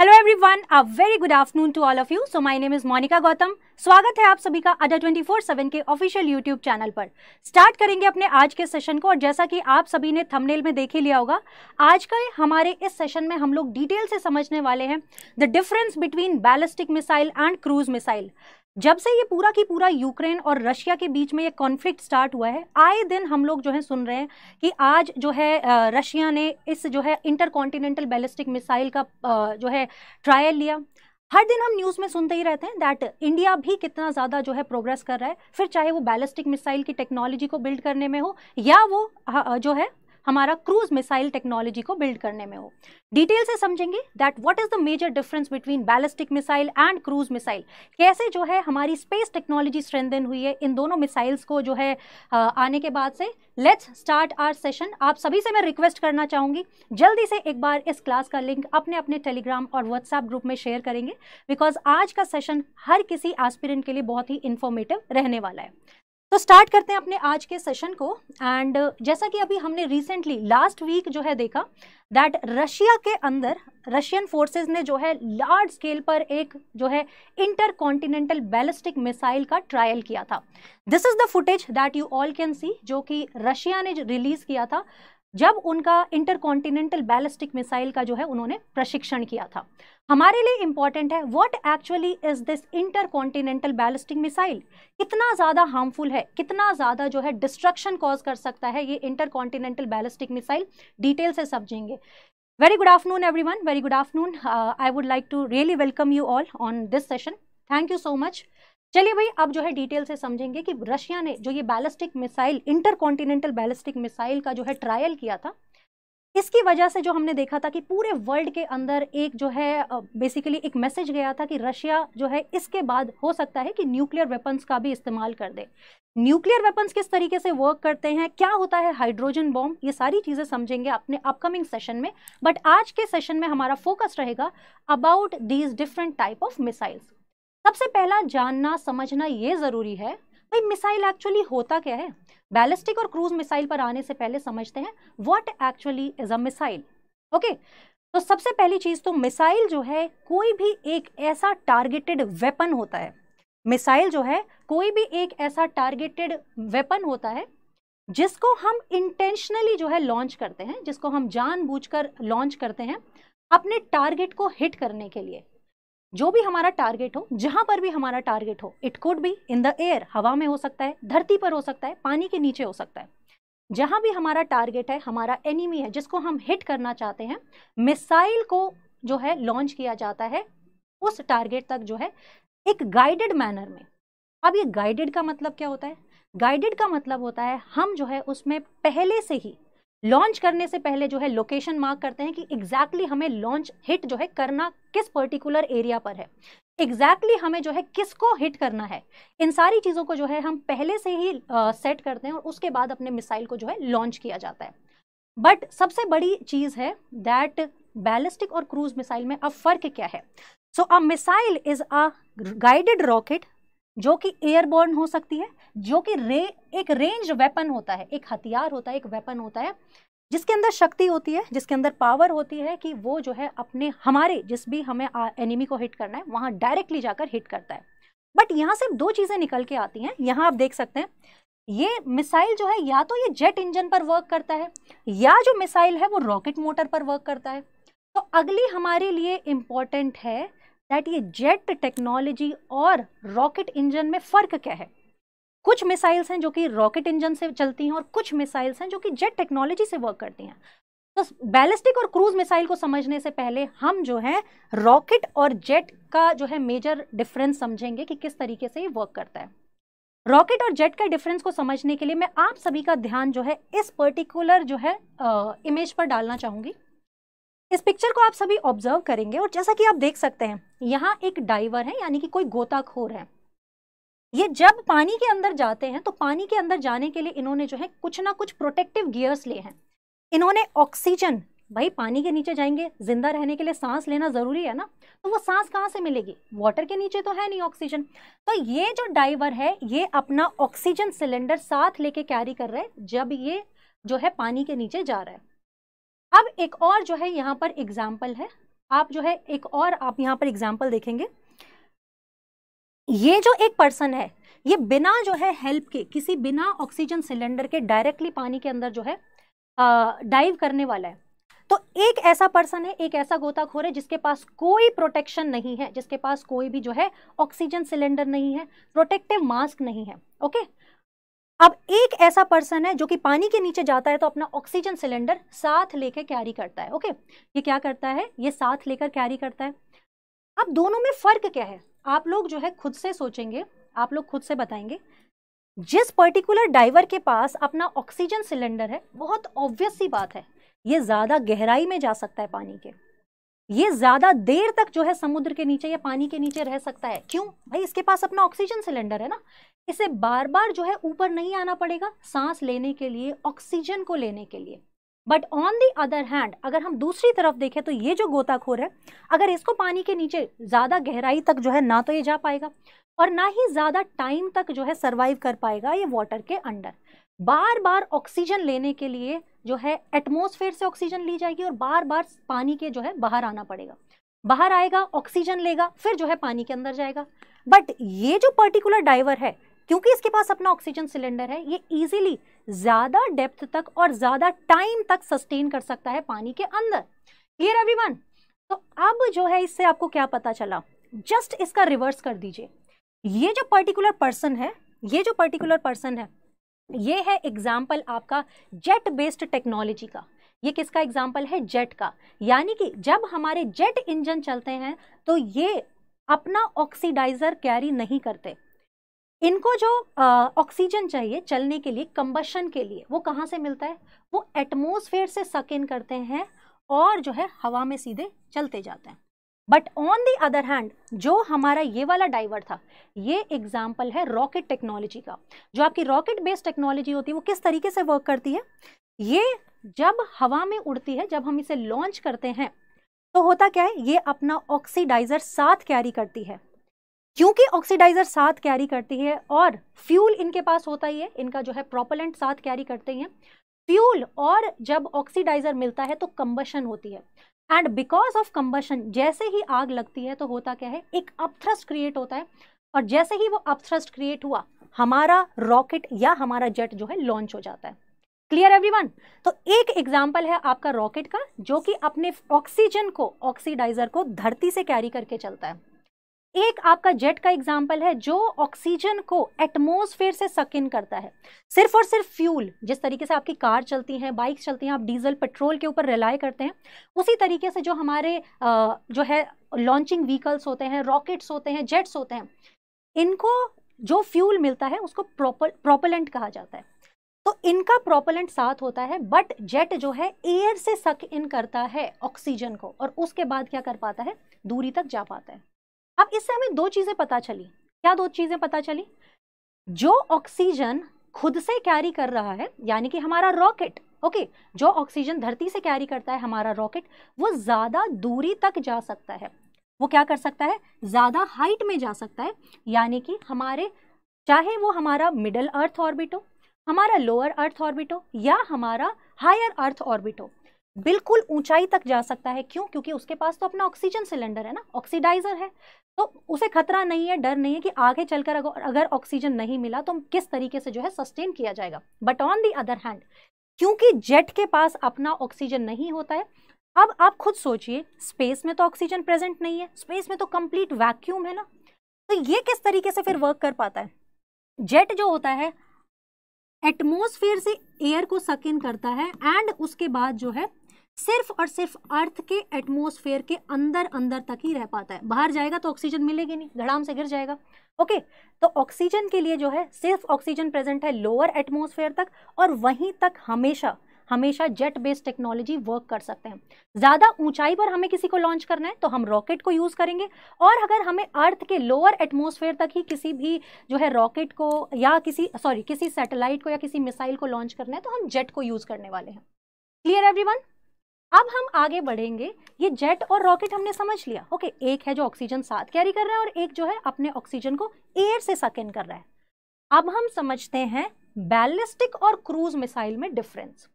Hello everyone a very good afternoon to all of you so my name is Monika Gautam स्वागत है आप सभी का ट्वेंटी फोर सेवन के ऑफिशियल यूट्यूब चैनल पर स्टार्ट करेंगे अपने आज के सेशन को और जैसा कि आप सभी ने थंबनेल में देख ही लिया होगा आज का हमारे इस सेशन में हम लोग डिटेल से समझने वाले हैं the difference between ballistic missile and cruise missile जब से ये पूरा की पूरा यूक्रेन और रशिया के बीच में ये कॉन्फ्लिक्ट स्टार्ट हुआ है आए दिन हम लोग जो है सुन रहे हैं कि आज जो है रशिया ने इस जो है इंटर कॉन्टिनेंटल बैलिस्टिक मिसाइल का जो है ट्रायल लिया हर दिन हम न्यूज़ में सुनते ही रहते हैं दैट इंडिया भी कितना ज़्यादा जो है प्रोग्रेस कर रहा है फिर चाहे वो बैलिस्टिक मिसाइल की टेक्नोलॉजी को बिल्ड करने में हो या वो जो है हमारा क्रूज मिसाइल टेक्नोलॉजी को बिल्ड करने में हो डिटेल से समझेंगे that what is the major difference between ballistic missile and cruise missile कैसे जो है हमारी स्पेस टेक्नोलॉजी स्ट्रेंथन हुई है इन दोनों मिसाइल्स को जो है आने के बाद से लेट्स स्टार्ट आर सेशन आप सभी से मैं रिक्वेस्ट करना चाहूँगी जल्दी से एक बार इस क्लास का लिंक अपने अपने टेलीग्राम और व्हाट्सएप ग्रुप में शेयर करेंगे बिकॉज आज का सेशन हर किसी एस्पिरेंट के लिए बहुत ही इन्फॉर्मेटिव रहने वाला है तो स्टार्ट करते हैं अपने आज के सेशन को एंड uh, जैसा कि अभी हमने रिसेंटली लास्ट वीक जो है देखा दैट रशिया के अंदर रशियन फोर्सेस ने जो है लार्ज स्केल पर एक जो है इंटर कॉन्टिनेंटल बैलिस्टिक मिसाइल का ट्रायल किया था this is the footage that you all can see जो कि रशिया ने रिलीज़ किया था जब उनका इंटरकॉन्टिनेंटल बैलिस्टिक मिसाइल का जो है उन्होंने प्रशिक्षण किया था हमारे लिए इंपॉर्टेंट है what actually is this intercontinental ballistic missile कितना ज़्यादा हार्मफुल है कितना ज़्यादा जो है डिस्ट्रक्शन कॉज कर सकता है ये इंटरकॉन्टिनेंटल बैलिस्टिक मिसाइल डिटेल से समझेंगे very good afternoon everyone very good afternoon I would like to really welcome you all on this session thank you so much चलिए भाई अब जो है डिटेल से समझेंगे कि रशिया ने जो ये ballistic missile intercontinental ballistic missile का जो है ट्रायल किया था इसकी वजह से जो हमने देखा था कि पूरे वर्ल्ड के अंदर एक जो है बेसिकली एक मैसेज गया था कि रशिया जो है इसके बाद हो सकता है कि न्यूक्लियर वेपन्स का भी इस्तेमाल कर दे न्यूक्लियर वेपन्स किस तरीके से वर्क करते हैं क्या होता है हाइड्रोजन बॉम्ब ये सारी चीज़ें समझेंगे अपने अपकमिंग सेशन में बट आज के सेशन में हमारा फोकस रहेगा about these different type of missiles सबसे पहला जानना समझना ये ज़रूरी है भाई मिसाइल एक्चुअली होता क्या है बैलिस्टिक और क्रूज मिसाइल पर आने से पहले समझते हैं what actually is a missile okay तो सबसे पहली चीज़ तो मिसाइल जो है कोई भी एक ऐसा टारगेटेड वेपन होता है मिसाइल जो है कोई भी एक ऐसा टारगेटेड वेपन होता है जिसको हम इंटेंशनली जो है लॉन्च करते हैं जिसको हम जानबूझकर लॉन्च करते हैं अपने टारगेट को हिट करने के लिए जो भी हमारा टारगेट हो जहाँ पर भी हमारा टारगेट हो it could be in the air हवा में हो सकता है धरती पर हो सकता है पानी के नीचे हो सकता है जहाँ भी हमारा टारगेट है हमारा एनिमी है जिसको हम हिट करना चाहते हैं मिसाइल को जो है लॉन्च किया जाता है उस टारगेट तक जो है एक गाइडेड मैनर में अब ये गाइडेड का मतलब क्या होता है गाइडेड का मतलब होता है हम जो है उसमें पहले से ही लॉन्च करने से पहले जो है लोकेशन मार्क करते हैं कि एग्जैक्टली exactly हमें लॉन्च हिट जो है करना किस पर्टिकुलर एरिया पर है एग्जैक्टली exactly हमें जो है किसको हिट करना है इन सारी चीज़ों को जो है हम पहले से ही सेट uh, करते हैं और उसके बाद अपने मिसाइल को जो है लॉन्च किया जाता है बट सबसे बड़ी चीज़ है दैट बैलिस्टिक और क्रूज मिसाइल में अब फ़र्क क्या है so a missile is a guided rocket जो कि एयरबोर्न हो सकती है जो कि रे एक रेंज वेपन होता है एक हथियार होता है एक वेपन होता है जिसके अंदर शक्ति होती है जिसके अंदर पावर होती है कि वो जो है अपने हमारे जिस भी हमें एनिमी को हिट करना है वहाँ डायरेक्टली जाकर हिट करता है बट यहाँ से दो चीज़ें निकल के आती हैं यहाँ आप देख सकते हैं ये मिसाइल जो है या तो ये जेट इंजन पर वर्क करता है या जो मिसाइल है वो रॉकेट मोटर पर वर्क करता है तो अगली हमारे लिए इम्पॉर्टेंट है दैट ये जेट टेक्नोलॉजी और रॉकेट इंजन में फ़र्क क्या है कुछ मिसाइल्स हैं जो कि रॉकेट इंजन से चलती हैं और कुछ मिसाइल्स हैं जो कि जेट टेक्नोलॉजी से वर्क करती हैं तो बैलिस्टिक और क्रूज मिसाइल को समझने से पहले हम जो है रॉकेट और जेट का जो है मेजर डिफरेंस समझेंगे कि किस तरीके से ये वर्क करता है रॉकेट और जेट का डिफरेंस को समझने के लिए मैं आप सभी का ध्यान जो है इस पर्टिकुलर जो है इमेज पर डालना चाहूंगी इस पिक्चर को आप सभी ऑब्जर्व करेंगे और जैसा कि आप देख सकते हैं यहाँ एक डाइवर है यानी कि कोई गोताखोर है ये जब पानी के अंदर जाते हैं तो पानी के अंदर जाने के लिए इन्होंने जो है कुछ ना कुछ प्रोटेक्टिव गियर्स लिए हैं इन्होंने ऑक्सीजन भाई पानी के नीचे जाएंगे जिंदा रहने के लिए सांस लेना ज़रूरी है ना तो वो सांस कहाँ से मिलेगी वाटर के नीचे तो है नहीं ऑक्सीजन तो ये जो डाइवर है ये अपना ऑक्सीजन सिलेंडर साथ लेके कैरी कर रहे हैं जब ये जो है पानी के नीचे जा रहा है अब एक और जो है यहाँ पर एग्जाम्पल है आप जो है एक और आप यहाँ पर एग्जाम्पल देखेंगे ये जो एक पर्सन है ये बिना जो है हेल्प के किसी बिना ऑक्सीजन सिलेंडर के डायरेक्टली पानी के अंदर जो है डाइव करने वाला है तो एक ऐसा पर्सन है एक ऐसा गोताखोर है जिसके पास कोई प्रोटेक्शन नहीं है जिसके पास कोई भी जो है ऑक्सीजन सिलेंडर नहीं है प्रोटेक्टिव मास्क नहीं है ओके अब एक ऐसा पर्सन है जो कि पानी के नीचे जाता है तो अपना ऑक्सीजन सिलेंडर साथ लेकर कैरी करता है ओके ये क्या करता है ये साथ लेकर कैरी करता है अब दोनों में फ़र्क क्या है आप लोग जो है खुद से सोचेंगे आप लोग खुद से बताएंगे जिस पर्टिकुलर डाइवर के पास अपना ऑक्सीजन सिलेंडर है बहुत ऑब्वियस सी बात है ये ज़्यादा गहराई में जा सकता है पानी के ये ज्यादा देर तक जो है समुद्र के नीचे या पानी के नीचे रह सकता है क्यों भाई इसके पास अपना ऑक्सीजन सिलेंडर है ना इसे बार बार जो है ऊपर नहीं आना पड़ेगा सांस लेने के लिए ऑक्सीजन को लेने के लिए but on the other hand अगर हम दूसरी तरफ देखें तो ये जो गोताखोर है अगर इसको पानी के नीचे ज़्यादा गहराई तक जो है ना तो ये जा पाएगा और ना ही ज़्यादा टाइम तक जो है सर्वाइव कर पाएगा ये वाटर के अंडर बार बार ऑक्सीजन लेने के लिए जो है एटमोसफेयर से ऑक्सीजन ली जाएगी और बार बार पानी के जो है बाहर आना पड़ेगा बाहर आएगा ऑक्सीजन लेगा फिर जो है पानी के अंदर जाएगा बट ये जो पर्टिकुलर डाइवर है क्योंकि इसके पास अपना ऑक्सीजन सिलेंडर है ये इजीली ज़्यादा डेप्थ तक और ज़्यादा टाइम तक सस्टेन कर सकता है पानी के अंदर क्लियर एवरीवन तो अब जो है इससे आपको क्या पता चला जस्ट इसका रिवर्स कर दीजिए ये जो पर्टिकुलर पर्सन है ये जो पर्टिकुलर पर्सन है ये है एग्जाम्पल आपका जेट बेस्ड टेक्नोलॉजी का ये किसका एग्जाम्पल है जेट का यानी कि जब हमारे जेट इंजन चलते हैं तो ये अपना ऑक्सीडाइज़र कैरी नहीं करते इनको जो ऑक्सीजन चाहिए चलने के लिए कंबशन के लिए वो कहाँ से मिलता है वो एटमोसफेयर से सक इन करते हैं और जो है हवा में सीधे चलते जाते हैं but on the other hand जो हमारा ये वाला डाइवर था ये एग्जाम्पल है रॉकेट टेक्नोलॉजी का जो आपकी रॉकेट बेस्ड टेक्नोलॉजी होती है वो किस तरीके से वर्क करती है ये जब हवा में उड़ती है जब हम इसे लॉन्च करते हैं तो होता क्या है ये अपना ऑक्सीडाइजर साथ कैरी करती है क्योंकि ऑक्सीडाइजर साथ कैरी करती है और फ्यूल इनके पास होता ही है इनका जो है प्रोपलेंट साथ कैरी करते हैं फ्यूल और जब ऑक्सीडाइजर मिलता है तो कंबशन होती है एंड बिकॉज ऑफ कंबशन जैसे ही आग लगती है तो होता क्या है एक अपथ्रस्ट क्रिएट होता है और जैसे ही वो अपथ्रस्ट क्रिएट हुआ हमारा रॉकेट या हमारा जेट जो है लॉन्च हो जाता है क्लियर एवरीवन तो एक एग्जाम्पल है आपका रॉकेट का जो कि अपने ऑक्सीजन को ऑक्सीडाइजर को धरती से कैरी करके चलता है एक आपका जेट का एग्जाम्पल है जो ऑक्सीजन को एटमोसफेयर से सक इन करता है सिर्फ और सिर्फ फ्यूल जिस तरीके से आपकी कार चलती हैं बाइक्स चलती हैं आप डीजल पेट्रोल के ऊपर रिलाय करते हैं उसी तरीके से जो हमारे जो है लॉन्चिंग व्हीकल्स होते हैं रॉकेट्स होते हैं जेट्स होते हैं इनको जो फ्यूल मिलता है उसको प्रोपल प्रोपलेंट कहा जाता है तो इनका प्रोपलेंट साथ होता है बट जेट जो है एयर से सक इन करता है ऑक्सीजन को और उसके बाद क्या कर पाता है दूरी तक जा पाता है अब इससे हमें दो चीज़ें पता चली क्या दो चीज़ें पता चली जो ऑक्सीजन खुद से कैरी कर रहा है यानी कि हमारा रॉकेट ओके जो ऑक्सीजन धरती से कैरी करता है हमारा रॉकेट वो ज़्यादा दूरी तक जा सकता है वो क्या कर सकता है ज़्यादा हाइट में जा सकता है यानी कि हमारे चाहे वो हमारा मिडल अर्थ ऑर्बिट हो हमारा लोअर अर्थ ऑर्बिट हो या हमारा हायर अर्थ ऑर्बिट हो बिल्कुल ऊंचाई तक जा सकता है क्यों क्योंकि उसके पास तो अपना ऑक्सीजन सिलेंडर है ना ऑक्सीडाइजर है तो उसे खतरा नहीं है डर नहीं है कि आगे चलकर अगर ऑक्सीजन नहीं मिला तो किस तरीके से जो है सस्टेन किया जाएगा but on the other hand क्योंकि जेट के पास अपना ऑक्सीजन नहीं होता है अब आप खुद सोचिए स्पेस में तो ऑक्सीजन प्रेजेंट नहीं है स्पेस में तो कंप्लीट वैक्यूम है ना तो ये किस तरीके से फिर वर्क कर पाता है जेट जो होता है एटमोसफियर से एयर को सक इन करता है एंड उसके बाद जो है सिर्फ और सिर्फ अर्थ के एटमोसफेयर के अंदर अंदर तक ही रह पाता है बाहर जाएगा तो ऑक्सीजन मिलेगी नहीं धड़ाम से गिर जाएगा ओके तो ऑक्सीजन के लिए जो है सिर्फ ऑक्सीजन प्रेजेंट है लोअर एटमोसफेयर तक और वहीं तक हमेशा हमेशा जेट बेस्ड टेक्नोलॉजी वर्क कर सकते हैं ज़्यादा ऊंचाई पर हमें किसी को लॉन्च करना है तो हम रॉकेट को यूज़ करेंगे और अगर हमें अर्थ के लोअर एटमोसफेयर तक ही किसी भी जो है रॉकेट को या किसी सॉरी किसी सैटेलाइट को या किसी मिसाइल को लॉन्च करना है तो हम जेट को यूज़ करने वाले हैं क्लियर एवरी अब हम आगे बढ़ेंगे ये जेट और रॉकेट हमने समझ लिया ओके एक है जो ऑक्सीजन साथ कैरी कर रहा है और एक जो है अपने ऑक्सीजन को एयर से सक कर रहा है अब हम समझते हैं बैलिस्टिक और क्रूज मिसाइल में डिफरेंस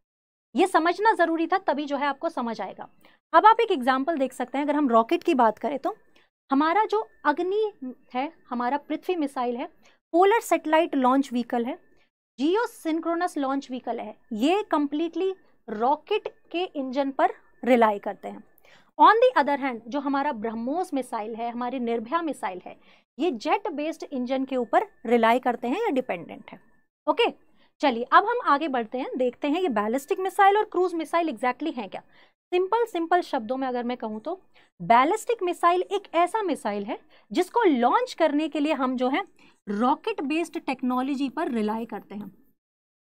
ये समझना ज़रूरी था तभी जो है आपको समझ आएगा अब आप एक एग्जाम्पल देख सकते हैं अगर हम रॉकेट की बात करें तो हमारा जो अग्नि है हमारा पृथ्वी मिसाइल है पोलर सेटेलाइट लॉन्च व्हीकल है जियो सिंक्रोनस लॉन्च व्हीकल है ये कम्प्लीटली रॉकेट के इंजन पर रिलाई करते हैं ऑन दी अदर हैंड जो हमारा ब्रह्मोस मिसाइल है हमारी निर्भया मिसाइल है ये जेट बेस्ड इंजन के ऊपर रिलाई करते हैं या डिपेंडेंट है ओके चलिए अब हम आगे बढ़ते हैं देखते हैं ये बैलिस्टिक मिसाइल और क्रूज मिसाइल एग्जैक्टली हैं क्या सिंपल सिंपल शब्दों में अगर मैं कहूँ तो बैलिस्टिक मिसाइल एक ऐसा मिसाइल है जिसको लॉन्च करने के लिए हम जो है रॉकेट बेस्ड टेक्नोलॉजी पर रिलाई करते हैं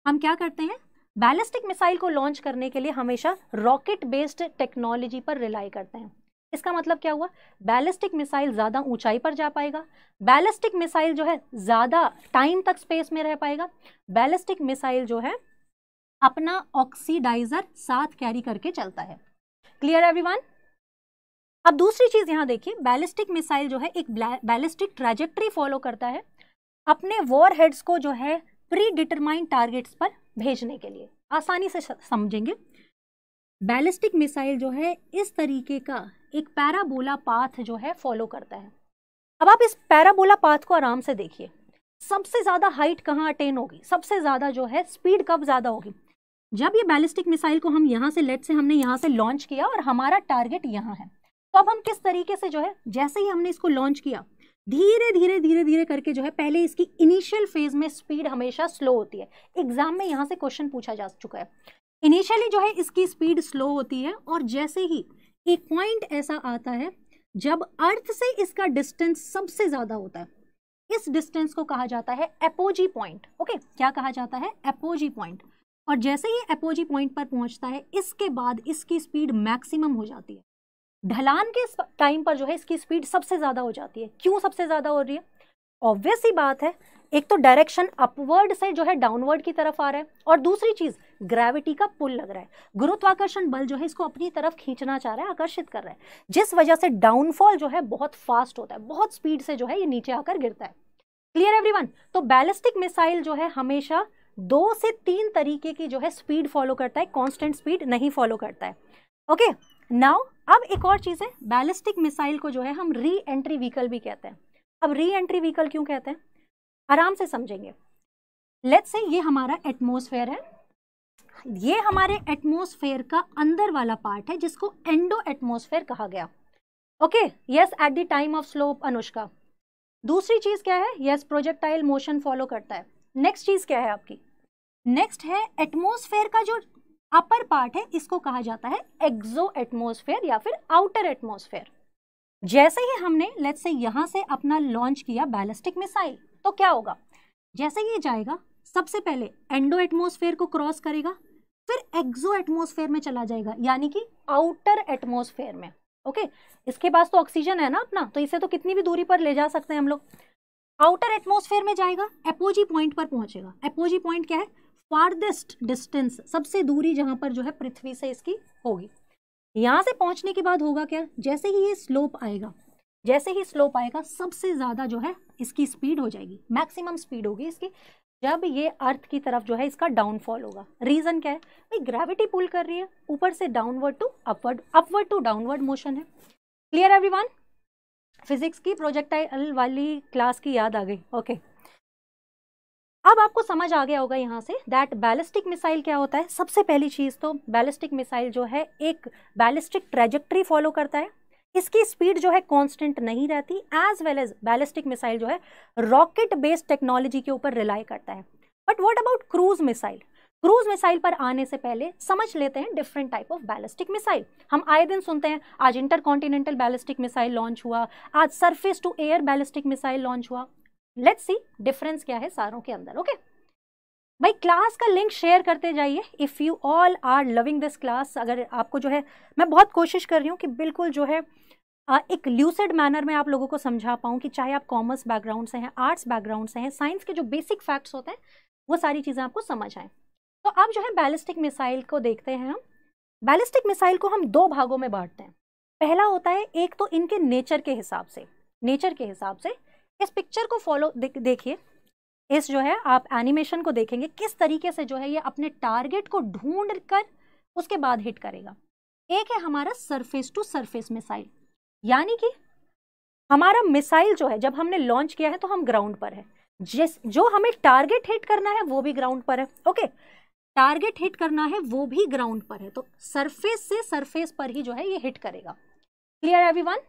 हम क्या करते हैं बैलिस्टिक मिसाइल को लॉन्च करने के लिए हमेशा रॉकेट बेस्ड टेक्नोलॉजी पर रिलाई करते हैं इसका मतलब क्या हुआ बैलिस्टिक मिसाइल ज़्यादा ऊंचाई पर जा पाएगा बैलिस्टिक मिसाइल जो है ज़्यादा टाइम तक स्पेस में रह पाएगा बैलिस्टिक मिसाइल जो है अपना ऑक्सीडाइजर साथ कैरी करके चलता है क्लियर एवरीवन अब दूसरी चीज़ यहाँ देखिए बैलिस्टिक मिसाइल जो है एक बैलिस्टिक ट्रेजेक्ट्री फॉलो करता है अपने वॉर हेड्स को जो है प्री डिटरमाइंड टारगेट्स पर भेजने के लिए आसानी से समझेंगे बैलिस्टिक मिसाइल जो है इस तरीके का एक पैराबोला पाथ जो है फॉलो करता है अब आप इस पैराबोला पाथ को आराम से देखिए सबसे ज़्यादा हाइट कहाँ अटेन होगी सबसे ज़्यादा जो है स्पीड कब ज़्यादा होगी जब ये बैलिस्टिक मिसाइल को हम यहाँ से लेट से हमने यहाँ से लॉन्च किया और हमारा टारगेट यहाँ है तो अब हम किस तरीके से जो है जैसे ही हमने इसको लॉन्च किया धीरे धीरे धीरे धीरे करके जो है पहले इसकी इनिशियल फेज में स्पीड हमेशा स्लो होती है एग्जाम में यहाँ से क्वेश्चन पूछा जा चुका है इनिशियली जो है इसकी स्पीड स्लो होती है और जैसे ही एक पॉइंट ऐसा आता है जब अर्थ से इसका डिस्टेंस सबसे ज़्यादा होता है इस डिस्टेंस को कहा जाता है एपोजी पॉइंट ओके क्या कहा जाता है एपोजी पॉइंट और जैसे ही एपोजी पॉइंट पर पहुंचता है इसके बाद इसकी स्पीड मैक्सिमम हो जाती है ढलान के टाइम पर जो है इसकी स्पीड सबसे ज़्यादा हो जाती है क्यों सबसे ज़्यादा हो रही है ऑब्वियस ही बात है एक तो डायरेक्शन अपवर्ड से जो है डाउनवर्ड की तरफ आ रहा है और दूसरी चीज ग्रेविटी का पुल लग रहा है गुरुत्वाकर्षण बल जो है इसको अपनी तरफ खींचना चाह रहा है आकर्षित कर रहा है जिस वजह से डाउनफॉल जो है बहुत फास्ट होता है बहुत स्पीड से जो है ये नीचे आकर गिरता है क्लियर एवरी तो बैलिस्टिक मिसाइल जो है हमेशा दो से तीन तरीके की जो है स्पीड फॉलो करता है कॉन्स्टेंट स्पीड नहीं फॉलो करता है ओके okay, नाउ अब एक और चीज़ है बैलिस्टिक मिसाइल को जो है हम री एंट्री व्हीकल भी कहते हैं अब री एंट्री व्हीकल क्यों कहते हैं आराम से समझेंगे लेट्स से ये हमारा एटमोसफेयर है ये हमारे एटमोसफेयर का अंदर वाला पार्ट है जिसको एंडो एटमोसफेयर कहा गया okay yes at the time of slope Anushka दूसरी चीज़ क्या है यस प्रोजेक्टाइल मोशन फॉलो करता है नेक्स्ट चीज़ क्या है आपकी नेक्स्ट है एटमोसफेयर का जो अपर पार्ट है इसको कहा जाता है एक्जो एटमोसफेयर या फिर आउटर एटमोसफेयर जैसे ही हमने लेट से यहां से अपना लॉन्च किया बैलिस्टिक मिसाइल तो क्या होगा जैसे ये जाएगा सबसे पहले एंडो एटमोसफेयर को क्रॉस करेगा फिर एक्जो एटमोसफेयर में चला जाएगा यानी कि आउटर एटमोसफेयर में ओके इसके पास तो ऑक्सीजन है ना अपना तो इसे तो कितनी भी दूरी पर ले जा सकते हैं हम लोग आउटर एटमोसफेयर में जाएगा एपोजी पॉइंट पर पहुंचेगा एपोजी पॉइंट क्या है फार्देस्ट डिस्टेंस सबसे दूरी जहां पर जो है पृथ्वी से इसकी होगी यहां से पहुंचने के बाद होगा क्या जैसे ही ये स्लोप आएगा जैसे ही स्लोप आएगा सबसे ज़्यादा जो है इसकी स्पीड हो जाएगी मैक्सिमम स्पीड होगी इसकी जब ये अर्थ की तरफ जो है इसका डाउनफॉल होगा रीज़न क्या है भाई ग्रेविटी पुल कर रही है ऊपर से downward to upward upward to downward motion है क्लियर एवरीवन फिजिक्स की प्रोजेक्टाइल वाली क्लास की याद आ गई ओके okay. अब आपको समझ आ गया होगा यहाँ से दैट बैलिस्टिक मिसाइल क्या होता है सबसे पहली चीज़ तो बैलिस्टिक मिसाइल जो है एक बैलिस्टिक ट्रेजेक्ट्री फॉलो करता है इसकी स्पीड जो है कांस्टेंट नहीं रहती as well as ballistic missile जो है रॉकेट बेस्ड टेक्नोलॉजी के ऊपर रिलाई करता है but what about cruise missile cruise missile पर आने से पहले समझ लेते हैं different type of ballistic missile हम आए दिन सुनते हैं आज intercontinental ballistic missile launch हुआ आज surface to air ballistic missile launch हुआ लेट्स सी डिफरेंस क्या है सारों के अंदर ओके भाई क्लास का लिंक शेयर करते जाइए if you all are loving this class अगर आपको जो है मैं बहुत कोशिश कर रही हूँ कि बिल्कुल जो है एक ल्यूसिड मैनर में आप लोगों को समझा पाऊँ कि चाहे आप कॉमर्स बैकग्राउंड से हैं आर्ट्स बैकग्राउंड से हैं साइंस के जो बेसिक फैक्ट्स होते हैं वो सारी चीज़ें आपको समझ आएँ तो आप जो है बैलिस्टिक मिसाइल को देखते हैं हम बैलिस्टिक मिसाइल को हम दो भागों में बांटते हैं पहला होता है एक तो इनके नेचर के हिसाब से नेचर के हिसाब से इस पिक्चर को फॉलो देखिए इस जो है आप एनिमेशन को देखेंगे किस तरीके से जो है ये अपने टारगेट को ढूंढ कर उसके बाद हिट करेगा एक है हमारा सरफेस टू सरफेस मिसाइल यानी कि हमारा मिसाइल जो है जब हमने लॉन्च किया है तो हम ग्राउंड पर है जिस जो हमें टारगेट हिट करना है वो भी ग्राउंड पर है ओके टारगेट हिट करना है वो भी ग्राउंड पर है तो सरफेस से सरफेस पर ही जो है ये हिट करेगा क्लियर एवरीवन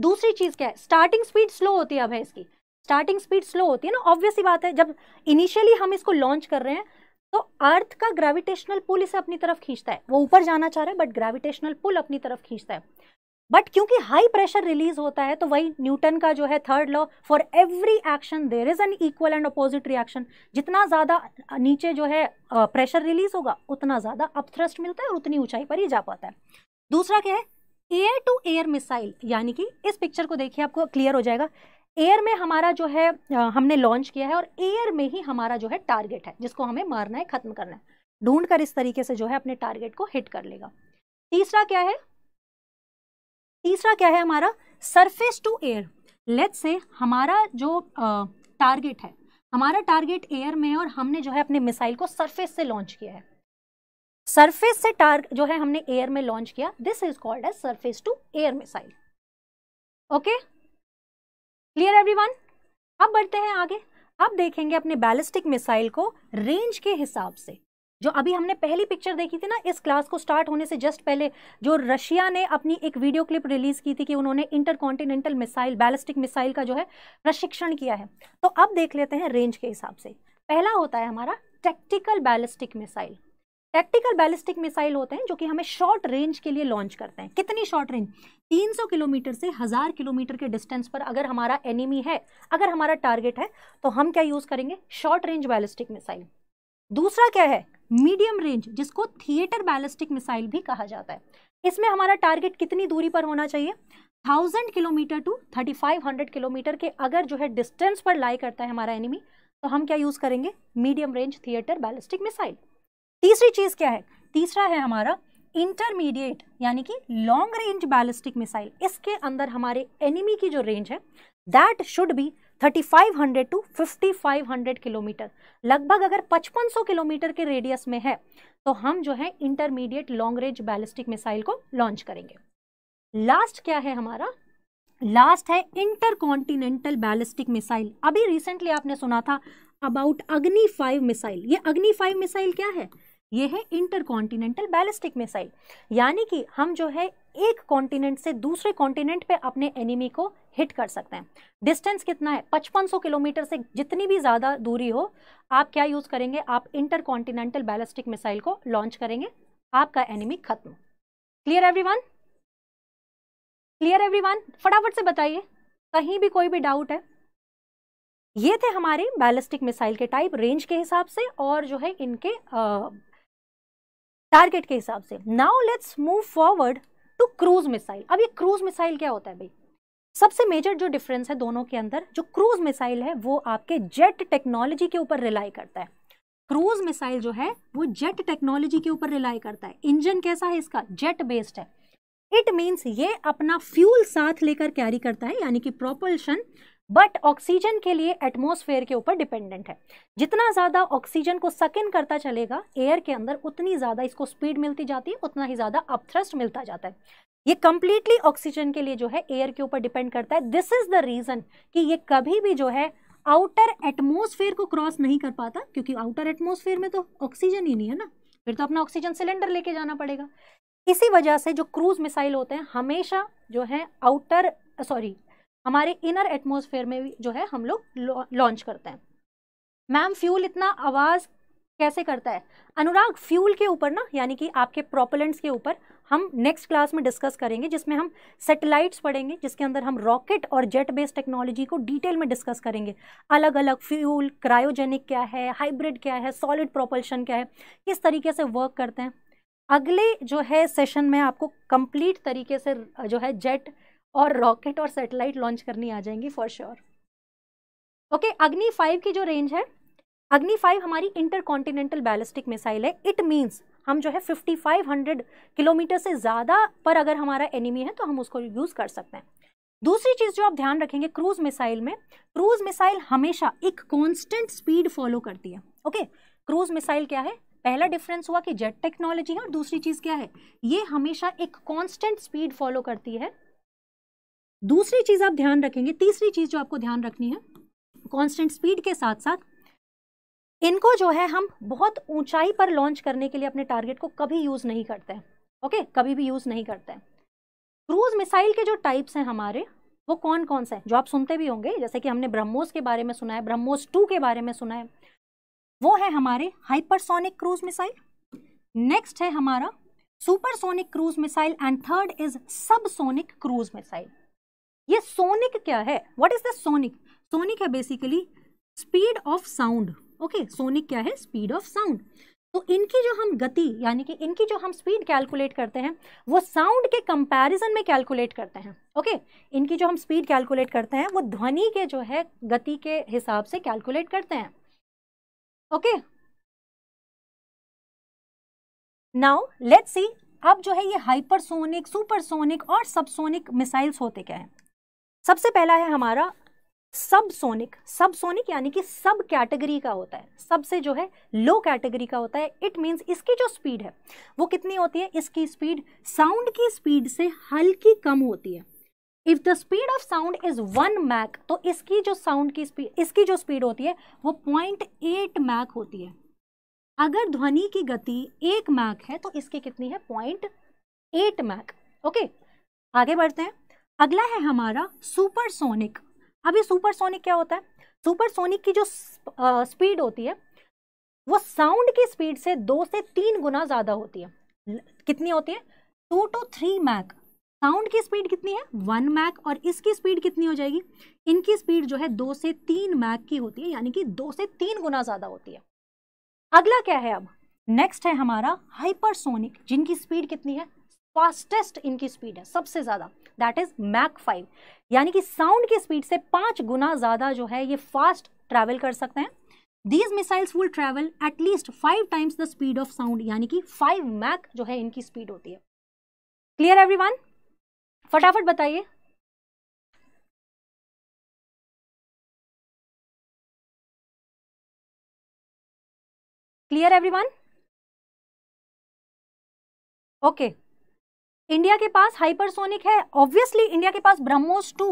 दूसरी चीज़ क्या है स्टार्टिंग स्पीड स्लो होती है भैंस की स्टार्टिंग स्पीड स्लो होती है ना ऑब्वियसली बात है जब इनिशियली हम इसको लॉन्च कर रहे हैं तो अर्थ का ग्रेविटेशनल पुल इसे अपनी तरफ खींचता है वो ऊपर जाना चाह रहा है बट ग्रेविटेशनल पुल अपनी तरफ खींचता है बट क्योंकि हाई प्रेशर रिलीज होता है तो वही न्यूटन का जो है third law for every action there is an equal and opposite reaction जितना ज़्यादा नीचे जो है प्रेशर रिलीज होगा उतना ज़्यादा अपथ्रस्ट मिलता है और उतनी ऊंचाई पर ही जा पाता है दूसरा क्या है एयर टू एयर मिसाइल यानी कि इस पिक्चर को देखिए आपको क्लियर हो जाएगा एयर में हमारा जो है हमने लॉन्च किया है और एयर में ही हमारा जो है टारगेट है जिसको हमें मारना है ख़त्म करना है ढूंढ कर इस तरीके से जो है अपने टारगेट को हिट कर लेगा तीसरा क्या है तीसरा क्या है हमारा surface to air let's say हमारा जो टारगेट है हमारा टारगेट एयर में है और हमने जो है अपने मिसाइल को सरफेस से लॉन्च किया है सरफेस से टार जो है हमने एयर में लॉन्च किया this is called as surface to air missile okay clear everyone अब बढ़ते हैं आगे अब देखेंगे अपने बैलिस्टिक मिसाइल को रेंज के हिसाब से जो अभी हमने पहली पिक्चर देखी थी ना इस क्लास को स्टार्ट होने से जस्ट पहले जो रशिया ने अपनी एक वीडियो क्लिप रिलीज की थी कि उन्होंने इंटरकॉन्टिनेंटल मिसाइल बैलिस्टिक मिसाइल का जो है प्रशिक्षण किया है तो अब देख लेते हैं रेंज के हिसाब से पहला होता है हमारा tactical ballistic missile tactical ballistic missile होते हैं जो कि हमें शॉर्ट रेंज के लिए लॉन्च करते हैं कितनी शॉर्ट रेंज 300 किलोमीटर से हज़ार किलोमीटर के डिस्टेंस पर अगर हमारा एनिमी है अगर हमारा टारगेट है तो हम क्या यूज़ करेंगे शॉर्ट रेंज बैलिस्टिक मिसाइल दूसरा क्या है मीडियम रेंज जिसको थिएटर बैलिस्टिक मिसाइल भी कहा जाता है इसमें हमारा टारगेट कितनी दूरी पर होना चाहिए thousand kilometre to thirty five hundred kilometre के अगर जो है डिस्टेंस पर लाई करता है हमारा एनिमी तो हम क्या यूज़ करेंगे medium range theatre ballistic missile तीसरी चीज़ क्या है तीसरा है हमारा इंटरमीडिएट यानी कि लॉन्ग रेंज बैलिस्टिक मिसाइल इसके अंदर हमारे एनिमी की जो रेंज है that should be 3500 to 5500 kilometre लगभग अगर 5500 किलोमीटर के रेडियस में है तो हम जो है intermediate long range ballistic missile को लॉन्च करेंगे लास्ट क्या है हमारा लास्ट है इंटरकॉन्टिनेंटल बैलिस्टिक मिसाइल अभी रिसेंटली आपने सुना था अबाउट अग्नि फाइव मिसाइल ये अग्नि फाइव मिसाइल क्या है ये है इंटर कॉन्टिनेंटल बैलिस्टिक मिसाइल यानी कि हम जो है एक कॉन्टिनेंट से दूसरे कॉन्टिनेंट पे अपने एनिमी को हिट कर सकते हैं डिस्टेंस कितना है 5500 किलोमीटर से जितनी भी ज़्यादा दूरी हो आप क्या यूज़ करेंगे आप इंटर कॉन्टिनेंटल बैलिस्टिक मिसाइल को लॉन्च करेंगे आपका एनिमी खत्म क्लियर एवरीवन क्लियर एवरीवन फटाफट से बताइए कहीं भी कोई भी डाउट है ये थे हमारे बैलिस्टिक मिसाइल के टाइप रेंज के हिसाब से और जो है इनके टारगेट के हिसाब से now let's move forward to cruise missile अब ये क्रूज मिसाइल क्या होता है भाई सबसे मेजर जो डिफरेंस है दोनों के अंदर जो क्रूज मिसाइल है वो आपके जेट टेक्नोलॉजी के ऊपर रिलाई करता है क्रूज मिसाइल जो है वो जेट टेक्नोलॉजी के ऊपर रिलाई करता है इंजन कैसा है इसका जेट बेस्ड है इट मीन्स ये अपना फ्यूल साथ लेकर कैरी करता है यानी कि प्रोपल्शन बट ऑक्सीजन के लिए एटमोसफेयर के ऊपर डिपेंडेंट है जितना ज़्यादा ऑक्सीजन को सकिन करता चलेगा एयर के अंदर उतनी ज़्यादा इसको स्पीड मिलती जाती है उतना ही ज़्यादा अपथ्रस्ट मिलता जाता है ये कम्प्लीटली ऑक्सीजन के लिए जो है एयर के ऊपर डिपेंड करता है दिस इज़ द रीज़न कि ये कभी भी जो है आउटर एटमोसफेयर को क्रॉस नहीं कर पाता क्योंकि आउटर एटमोसफेयर में तो ऑक्सीजन ही नहीं है ना फिर तो अपना ऑक्सीजन सिलेंडर लेके जाना पड़ेगा इसी वजह से जो क्रूज मिसाइल होते हैं हमेशा जो है आउटर सॉरी हमारे इनर एटमोसफेयर में जो है हम लोग लॉन्च करते हैं मैम फ्यूल इतना आवाज़ कैसे करता है अनुराग फ्यूल के ऊपर ना यानी कि आपके प्रोपेलेंट्स के ऊपर हम नेक्स्ट क्लास में डिस्कस करेंगे जिसमें हम सेटेलाइट्स पढ़ेंगे जिसके अंदर हम रॉकेट और जेट बेस्ड टेक्नोलॉजी को डिटेल में डिस्कस करेंगे अलग अलग फ्यूल क्रायोजेनिक क्या है हाइब्रिड क्या है सॉलिड प्रोपल्शन क्या है किस तरीके से वर्क करते हैं अगले जो है सेशन में आपको कंप्लीट तरीके से जो है जेट और रॉकेट और सैटेलाइट लॉन्च करनी आ जाएंगी for sure okay Agni five की जो रेंज है अग्नि फाइव हमारी इंटर कॉन्टिनेंटल बैलिस्टिक मिसाइल है इट मीन्स हम जो है 5500 किलोमीटर से ज़्यादा पर अगर हमारा एनिमी है तो हम उसको यूज़ कर सकते हैं दूसरी चीज़ जो आप ध्यान रखेंगे क्रूज मिसाइल में क्रूज मिसाइल हमेशा एक कांस्टेंट स्पीड फॉलो करती है ओके क्रूज मिसाइल क्या है पहला डिफरेंस हुआ कि जेट टेक्नोलॉजी है और दूसरी चीज़ क्या है ये हमेशा एक कॉन्स्टेंट स्पीड फॉलो करती है दूसरी चीज़ आप ध्यान रखेंगे तीसरी चीज़ जो आपको ध्यान रखनी है कॉन्स्टेंट स्पीड के साथ साथ इनको जो है हम बहुत ऊंचाई पर लॉन्च करने के लिए अपने टारगेट को कभी यूज़ नहीं करते हैं ओके कभी भी यूज़ नहीं करते हैं क्रूज मिसाइल के जो टाइप्स हैं हमारे वो कौन कौन से हैं जो आप सुनते भी होंगे जैसे कि हमने ब्रह्मोस के बारे में सुना है ब्रह्मोस टू के बारे में सुना है वो है हमारे हाइपरसोनिक क्रूज मिसाइल नेक्स्ट है हमारा supersonic cruise missile and third is subsonic cruise missile ये सोनिक क्या है what is the sonic sonic है basically speed of sound okay sonic क्या है स्पीड ऑफ साउंड तो इनकी जो हम गति यानी कि इनकी जो हम स्पीड कैलकुलेट करते हैं वो साउंड के कंपैरिजन में कैलकुलेट करते हैं ओके okay? इनकी जो हम स्पीड कैलकुलेट करते हैं वो ध्वनि के जो है गति के हिसाब से कैलकुलेट करते हैं ओके नाउ लेट्स सी अब जो है ये हाइपरसोनिक सुपरसोनिक और सबसोनिक मिसाइल्स होते क्या हैं सबसे पहला है हमारा सब सोनिक सब सोनिक यानी कि सब कैटेगरी का होता है सबसे जो है लो कैटेगरी का होता है इट मीन्स इसकी जो स्पीड है वो कितनी होती है इसकी स्पीड साउंड की स्पीड से हल्की कम होती है if the speed of sound is one mach तो इसकी जो साउंड की स्पीड इसकी जो स्पीड होती है वो पॉइंट एट मैक होती है अगर ध्वनि की गति एक मैक है तो इसकी कितनी है पॉइंट एट मैक ओके आगे बढ़ते हैं अगला है हमारा सुपरसोनिक अब ये सुपरसोनिक क्या होता है सुपरसोनिक की जो स्पीड होती है वो साउंड की स्पीड से दो से तीन गुना ज़्यादा होती है कितनी होती है two to three mach sound की स्पीड कितनी है वन मैक और इसकी स्पीड कितनी हो जाएगी इनकी स्पीड जो है दो से तीन मैक की होती है यानी कि दो से तीन गुना ज़्यादा होती है अगला क्या है अब नेक्स्ट है हमारा हाइपरसोनिक जिनकी स्पीड कितनी है फास्टेस्ट इनकी स्पीड है सबसे ज़्यादा दैट इज़ मैक फाइव यानी कि साउंड की स्पीड से पांच गुना ज़्यादा जो है ये फास्ट ट्रैवल कर सकते हैं these missiles will travel at least five times the speed of sound यानी कि फाइव मैक जो है इनकी स्पीड होती है क्लियर वन फटाफट बताइए क्लियर वन ओके इंडिया के पास हाइपरसोनिक है ऑब्वियसली इंडिया के पास BrahMos two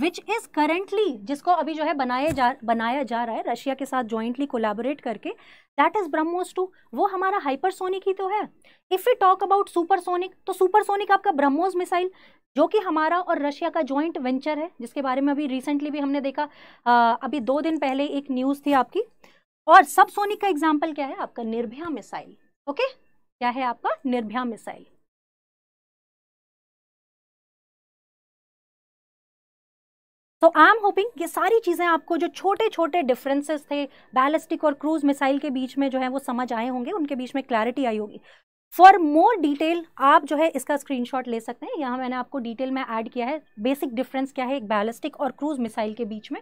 which is currently जिसको अभी जो है बनाया जा बनाया जा रहा है रशिया के साथ जॉइंटली कोलैबोरेट करके दैट इज़ ब्रह्मोस टू वो हमारा हाइपरसोनिक ही तो है if you talk about supersonic तो सुपरसोनिक आपका ब्रह्मोस मिसाइल जो कि हमारा और रशिया का जॉइंट वेंचर है जिसके बारे में अभी रिसेंटली भी हमने देखा आ, अभी दो दिन पहले एक न्यूज़ थी आपकी और सबसोनिक का एग्जाम्पल क्या है आपका निर्भया मिसाइल ओके क्या है आपका निर्भया मिसाइल तो आई एम होपिंग ये सारी चीज़ें आपको जो छोटे छोटे डिफरेंसेस थे बैलिस्टिक और क्रूज मिसाइल के बीच में जो है वो समझ आए होंगे उनके बीच में क्लैरिटी आई होगी फॉर मोर डिटेल आप जो है इसका स्क्रीन ले सकते हैं यहाँ मैंने आपको डिटेल में ऐड किया है बेसिक डिफरेंस क्या है एक बैलिस्टिक और क्रूज मिसाइल के बीच में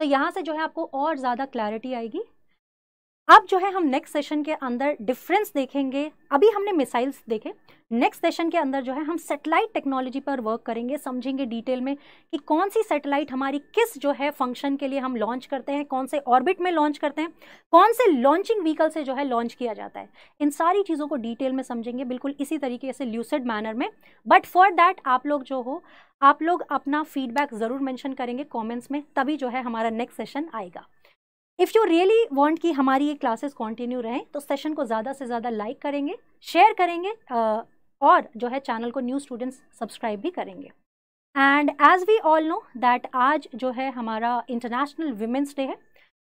तो यहाँ से जो है आपको और ज़्यादा क्लैरिटी आएगी अब जो है हम नेक्स्ट सेशन के अंदर डिफरेंस देखेंगे अभी हमने मिसाइल्स देखे नेक्स्ट सेशन के अंदर जो है हम सेटेलाइट टेक्नोलॉजी पर वर्क करेंगे समझेंगे डिटेल में कि कौन सी सेटेलाइट हमारी किस जो है फंक्शन के लिए हम लॉन्च करते हैं कौन से ऑर्बिट में लॉन्च करते हैं कौन से लॉन्चिंग व्हीकल से जो है लॉन्च किया जाता है इन सारी चीज़ों को डिटेल में समझेंगे बिल्कुल इसी तरीके से ल्यूसिड मैनर में बट फॉर दैट आप लोग जो हो आप लोग अपना फीडबैक ज़रूर मैंशन करेंगे कॉमेंट्स में तभी जो है हमारा नेक्स्ट सेशन आएगा इफ़ यू रियली वॉन्ट कि हमारी ये क्लासेस कॉन्टिन्यू रहें तो सेशन को ज़्यादा से ज़्यादा लाइक करेंगे शेयर करेंगे और जो है चैनल को न्यू स्टूडेंट्स सब्सक्राइब भी करेंगे and as we all know that आज जो है हमारा इंटरनेशनल वीमेंस डे है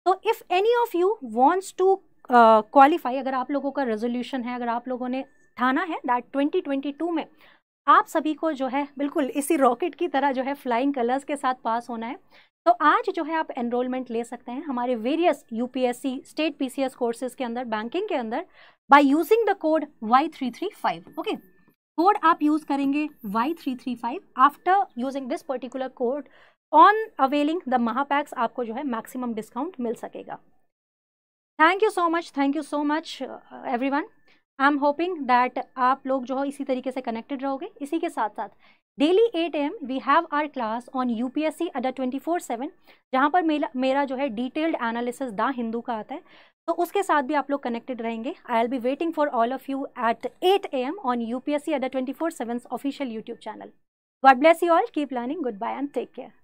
तो if any of you wants to qualify अगर आप लोगों का रेजोल्यूशन है अगर आप लोगों ने ठाना है दैट 2022 में आप सभी को जो है बिल्कुल इसी रॉकेट की तरह जो है फ्लाइंग कलर्स के साथ पास होना है तो आज जो है आप एनरोलमेंट ले सकते हैं हमारे various UPSC state PCS courses के अंदर बैंकिंग के अंदर by using the code Y three three five okay code आप यूज़ करेंगे Y three three five after using this particular code on availing the Mahapacks आपको जो है मैक्सिमम डिस्काउंट मिल सकेगा thank you so much thank you so much every I am hoping that आप लोग जो हो इसी तरीके से कनेक्टेड रहोगे इसी के साथ साथ daily eight AM we have our class on U P S C Adda twenty four seven जहाँ पर मेरा मेरा जो है डिटेल्ड एनालिसिस द हिंदू का आता है तो उसके साथ भी आप लोग कनेक्टेड रहेंगे I'll be waiting for all of you at eight A M on U P S C Adda twenty four seven official YouTube channel God bless you all keep learning good bye and take care